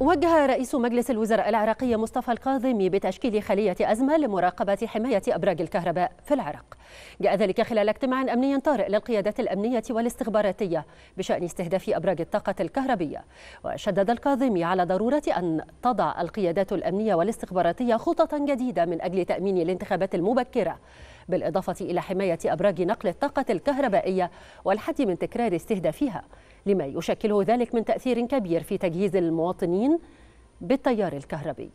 وجه رئيس مجلس الوزراء العراقي مصطفى القاضمي بتشكيل خلية أزمة لمراقبة حماية أبراج الكهرباء في العراق جاء ذلك خلال اجتماع أمني طارئ للقيادات الأمنية والاستخباراتية بشأن استهداف أبراج الطاقة الكهربية وشدد القاضمي على ضرورة أن تضع القيادات الأمنية والاستخباراتية خططا جديدة من أجل تأمين الانتخابات المبكرة بالإضافة إلى حماية أبراج نقل الطاقة الكهربائية والحد من تكرار استهدافها لما يشكله ذلك من تأثير كبير في تجهيز المواطنين بالتيار الكهربي